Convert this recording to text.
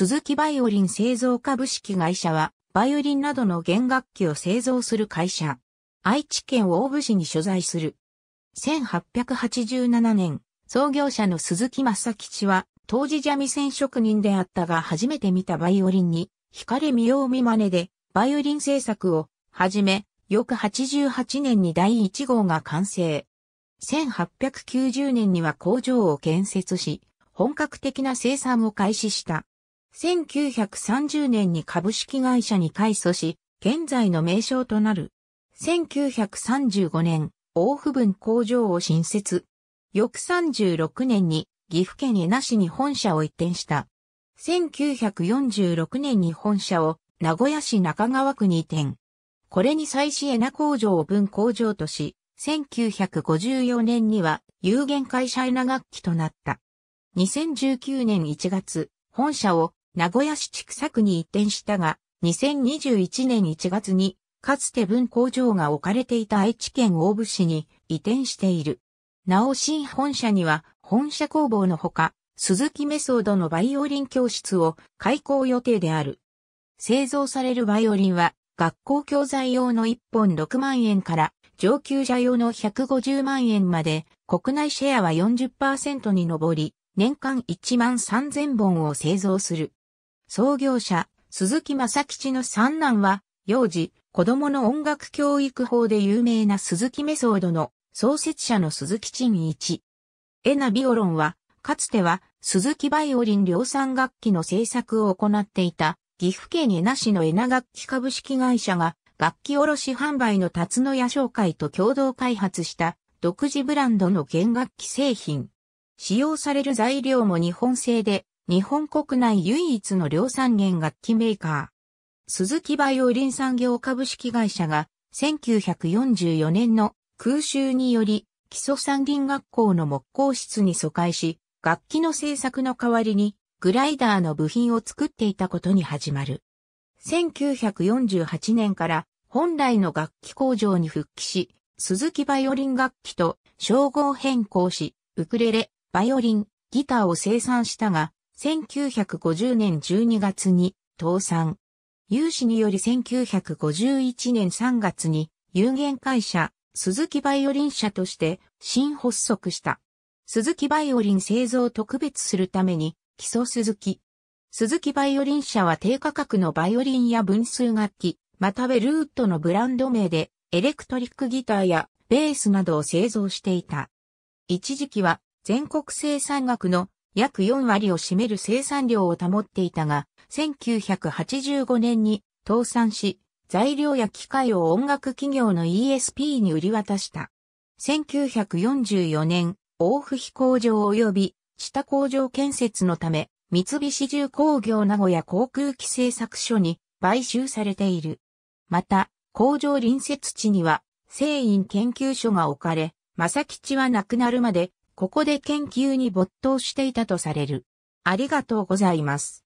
鈴木バイオリン製造株式会社は、バイオリンなどの弦楽器を製造する会社。愛知県大府市に所在する。1887年、創業者の鈴木正吉は、当時ャ味線職人であったが初めて見たバイオリンに、惹かれ見よう見真似で、バイオリン制作を、はじめ、翌88年に第1号が完成。1890年には工場を建設し、本格的な生産を開始した。1930年に株式会社に改組し、現在の名称となる。1935年、大府分工場を新設。翌36年に岐阜県江那市に本社を移転した。1946年に本社を名古屋市中川区に移転。これに再し江那工場を分工場とし、1954年には有限会社江那楽器となった。2019年1月、本社を名古屋市畜作に移転したが、2021年1月に、かつて文工場が置かれていた愛知県大府市に移転している。なお新本社には、本社工房のほか、鈴木メソードのバイオリン教室を開校予定である。製造されるバイオリンは、学校教材用の1本6万円から上級者用の150万円まで、国内シェアは40%に上り、年間1万3000本を製造する。創業者、鈴木正吉の三男は、幼児、子供の音楽教育法で有名な鈴木メソードの創設者の鈴木陳一。エナビオロンは、かつては鈴木バイオリン量産楽器の制作を行っていた岐阜県エナ市のエナ楽器株式会社が楽器卸販売の辰野屋商会と共同開発した独自ブランドの弦楽器製品。使用される材料も日本製で日本国内唯一の量産弦楽器メーカー。鈴木バイオリン産業株式会社が1944年の空襲により基礎産林学校の木工室に疎開し、楽器の制作の代わりにグライダーの部品を作っていたことに始まる。1948年から本来の楽器工場に復帰し、鈴木バイオリン楽器と称号変更し、ウクレレ、バイオリン、ギターを生産したが、1950年12月に倒産。有志により1951年3月に有限会社鈴木バイオリン社として新発足した。鈴木バイオリン製造を特別するために基礎鈴木。鈴木バイオリン社は低価格のバイオリンや分数楽器、またベルートのブランド名でエレクトリックギターやベースなどを製造していた。一時期は全国生産額の約4割を占める生産量を保っていたが、1985年に倒産し、材料や機械を音楽企業の ESP に売り渡した。1944年、大府飛行場及び下工場建設のため、三菱重工業名古屋航空機製作所に買収されている。また、工場隣接地には、製院研究所が置かれ、正吉は亡くなるまでここで研究に没頭していたとされる。ありがとうございます。